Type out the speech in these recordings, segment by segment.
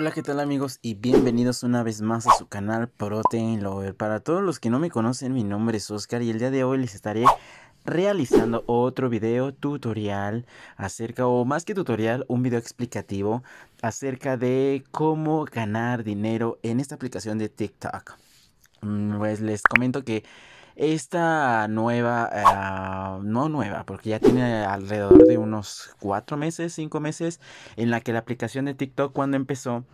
Hola, ¿qué tal amigos? Y bienvenidos una vez más a su canal Protein Lover. Para todos los que no me conocen, mi nombre es Oscar y el día de hoy les estaré realizando otro video tutorial acerca, o más que tutorial, un video explicativo acerca de cómo ganar dinero en esta aplicación de TikTok. Mm, pues les comento que esta nueva, ah, no nueva, porque ya tiene alrededor de unos cuatro meses, cinco meses, en la que la aplicación de TikTok cuando empezó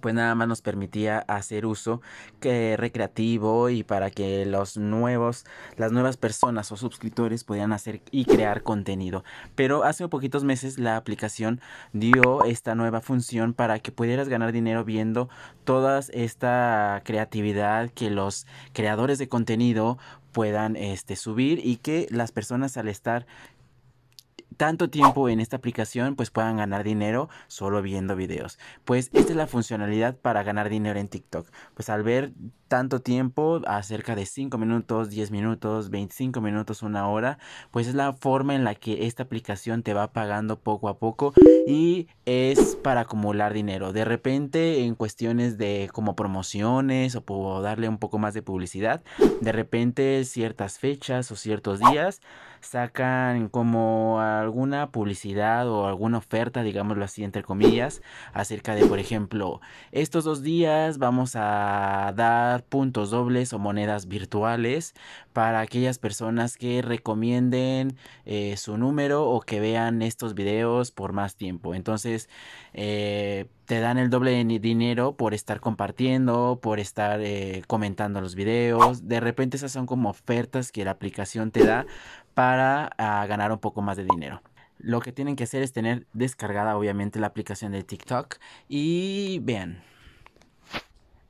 pues nada más nos permitía hacer uso que recreativo y para que los nuevos las nuevas personas o suscriptores pudieran hacer y crear contenido pero hace poquitos meses la aplicación dio esta nueva función para que pudieras ganar dinero viendo toda esta creatividad que los creadores de contenido puedan este, subir y que las personas al estar tanto tiempo en esta aplicación pues puedan ganar dinero solo viendo videos. Pues esta es la funcionalidad para ganar dinero en TikTok. Pues al ver tanto tiempo, acerca de 5 minutos, 10 minutos, 25 minutos, una hora, pues es la forma en la que esta aplicación te va pagando poco a poco y es para acumular dinero. De repente en cuestiones de como promociones o darle un poco más de publicidad, de repente ciertas fechas o ciertos días sacan como alguna publicidad o alguna oferta, digámoslo así, entre comillas, acerca de, por ejemplo, estos dos días vamos a dar puntos dobles o monedas virtuales para aquellas personas que recomienden eh, su número o que vean estos videos por más tiempo. Entonces, eh, te dan el doble de dinero por estar compartiendo, por estar eh, comentando los videos. De repente esas son como ofertas que la aplicación te da para ah, ganar un poco más de dinero lo que tienen que hacer es tener descargada obviamente la aplicación de TikTok y vean,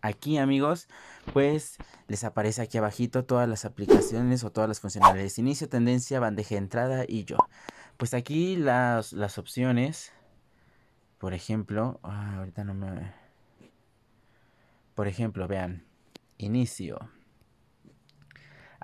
aquí amigos, pues les aparece aquí abajito todas las aplicaciones o todas las funcionalidades. Inicio, tendencia, bandeja de entrada y yo. Pues aquí las, las opciones, por ejemplo, ah, ahorita no me... Por ejemplo, vean, inicio.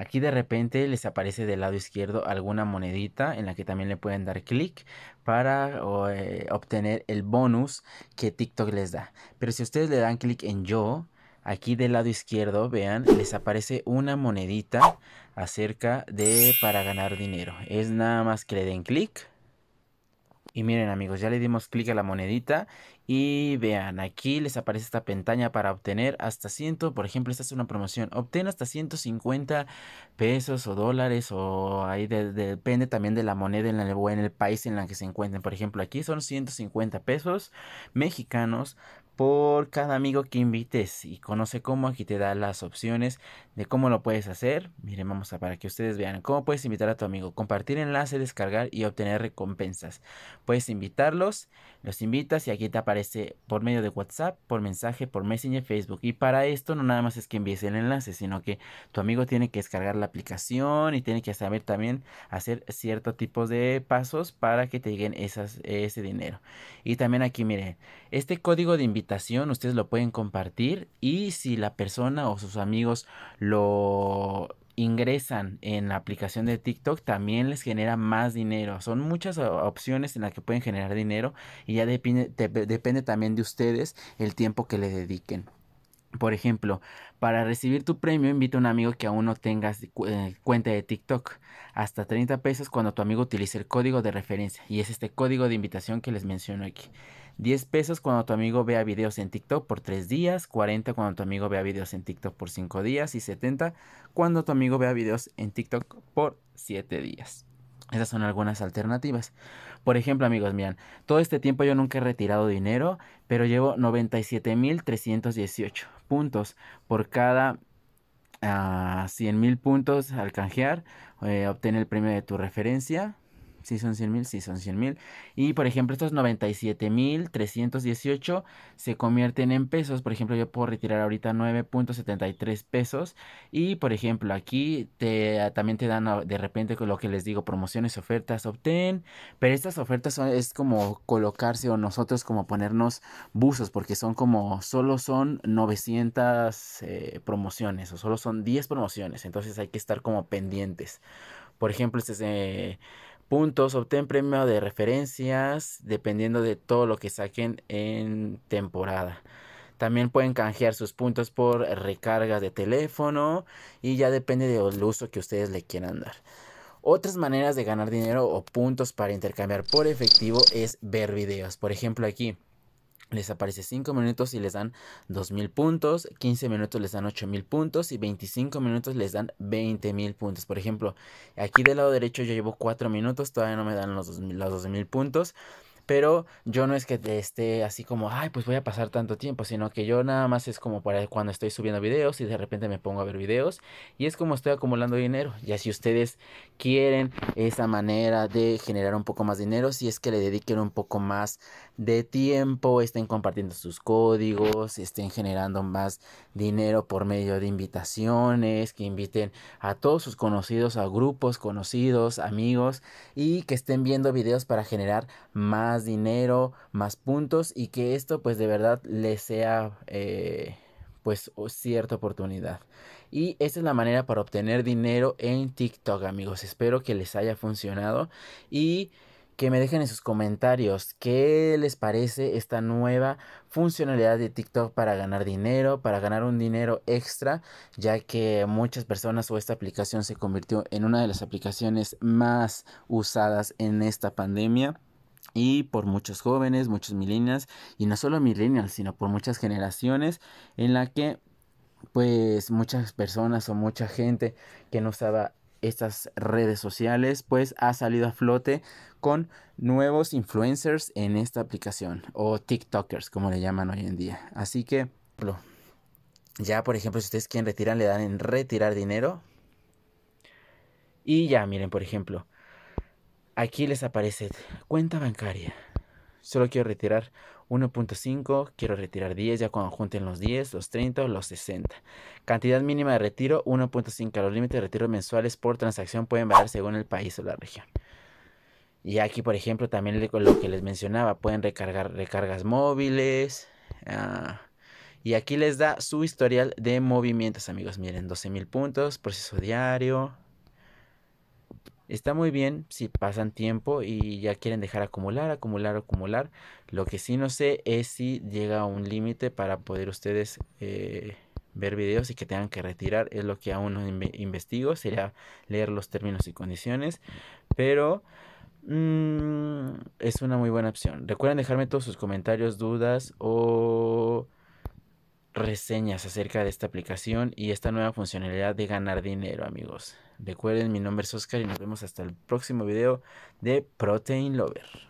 Aquí de repente les aparece del lado izquierdo alguna monedita en la que también le pueden dar clic para eh, obtener el bonus que TikTok les da. Pero si ustedes le dan clic en yo, aquí del lado izquierdo, vean, les aparece una monedita acerca de para ganar dinero. Es nada más que le den clic y miren amigos, ya le dimos clic a la monedita y vean, aquí les aparece esta pentaña para obtener hasta 100, por ejemplo, esta es una promoción, obtén hasta 150 pesos o dólares o ahí depende también de la moneda en, la, en el país en la que se encuentren. Por ejemplo, aquí son 150 pesos mexicanos por cada amigo que invites y conoce cómo. Aquí te da las opciones de cómo lo puedes hacer. Miren, vamos a para que ustedes vean cómo puedes invitar a tu amigo, compartir enlace, descargar y obtener recompensas. Puedes invitarlos, los invitas y aquí te aparece por medio de WhatsApp, por mensaje, por Messenger, Facebook. Y para esto no nada más es que envíes el enlace, sino que tu amigo tiene que descargar la aplicación y tiene que saber también hacer cierto tipo de pasos para que te lleguen esas, ese dinero. Y también aquí, miren, este código de invitación ustedes lo pueden compartir y si la persona o sus amigos lo ingresan en la aplicación de TikTok también les genera más dinero. Son muchas opciones en las que pueden generar dinero y ya depende, depende también de ustedes el tiempo que le dediquen. Por ejemplo, para recibir tu premio, invita a un amigo que aún no tengas eh, cuenta de TikTok. Hasta 30 pesos cuando tu amigo utilice el código de referencia. Y es este código de invitación que les menciono aquí. 10 pesos cuando tu amigo vea videos en TikTok por 3 días, 40 cuando tu amigo vea videos en TikTok por 5 días y 70 cuando tu amigo vea videos en TikTok por 7 días. Esas son algunas alternativas. Por ejemplo, amigos, miren, todo este tiempo yo nunca he retirado dinero, pero llevo 97.318 puntos por cada a ah, mil puntos al canjear, eh, obtén el premio de tu referencia, Sí son 100 mil, sí son 100 mil. Y por ejemplo, estos 97,318 se convierten en pesos. Por ejemplo, yo puedo retirar ahorita 9.73 pesos. Y por ejemplo, aquí te, también te dan de repente lo que les digo, promociones, ofertas, obtén. Pero estas ofertas son, es como colocarse o nosotros como ponernos buzos, porque son como, solo son 900 eh, promociones o solo son 10 promociones. Entonces hay que estar como pendientes. Por ejemplo, este es puntos, obtén premio de referencias dependiendo de todo lo que saquen en temporada. También pueden canjear sus puntos por recargas de teléfono y ya depende del uso que ustedes le quieran dar. Otras maneras de ganar dinero o puntos para intercambiar por efectivo es ver videos. Por ejemplo aquí les aparece 5 minutos y les dan 2.000 puntos, 15 minutos les dan mil puntos y 25 minutos les dan mil puntos. Por ejemplo, aquí del lado derecho yo llevo 4 minutos, todavía no me dan los 2.000 mil puntos. Pero yo no es que esté así como, ay, pues voy a pasar tanto tiempo, sino que yo nada más es como para cuando estoy subiendo videos y de repente me pongo a ver videos y es como estoy acumulando dinero. Ya si ustedes quieren esa manera de generar un poco más dinero, si es que le dediquen un poco más de tiempo, estén compartiendo sus códigos, estén generando más dinero por medio de invitaciones, que inviten a todos sus conocidos, a grupos conocidos, amigos y que estén viendo videos para generar más dinero, más puntos y que esto pues de verdad les sea eh, pues cierta oportunidad. Y esta es la manera para obtener dinero en TikTok amigos. Espero que les haya funcionado y que me dejen en sus comentarios qué les parece esta nueva funcionalidad de TikTok para ganar dinero, para ganar un dinero extra, ya que muchas personas o esta aplicación se convirtió en una de las aplicaciones más usadas en esta pandemia y por muchos jóvenes, muchos millennials y no solo millennials, sino por muchas generaciones en la que pues muchas personas o mucha gente que no usaba estas redes sociales, pues ha salido a flote con nuevos influencers en esta aplicación o TikTokers, como le llaman hoy en día. Así que, ya por ejemplo, si ustedes quieren retirar, le dan en retirar dinero. Y ya, miren, por ejemplo, aquí les aparece cuenta bancaria. Solo quiero retirar 1.5, quiero retirar 10, ya cuando junten los 10, los 30, los 60. Cantidad mínima de retiro, 1.5. Los límites de retiro mensuales por transacción pueden variar según el país o la región. Y aquí, por ejemplo, también lo que les mencionaba, pueden recargar recargas móviles. Ah, y aquí les da su historial de movimientos, amigos. Miren, 12.000 puntos, proceso diario. Está muy bien si pasan tiempo y ya quieren dejar acumular, acumular, acumular. Lo que sí no sé es si llega a un límite para poder ustedes eh, ver videos y que tengan que retirar. Es lo que aún no investigo. Sería leer los términos y condiciones. Pero mm, es una muy buena opción. Recuerden dejarme todos sus comentarios, dudas o reseñas acerca de esta aplicación y esta nueva funcionalidad de ganar dinero, amigos. Recuerden, mi nombre es Oscar y nos vemos hasta el próximo video de Protein Lover.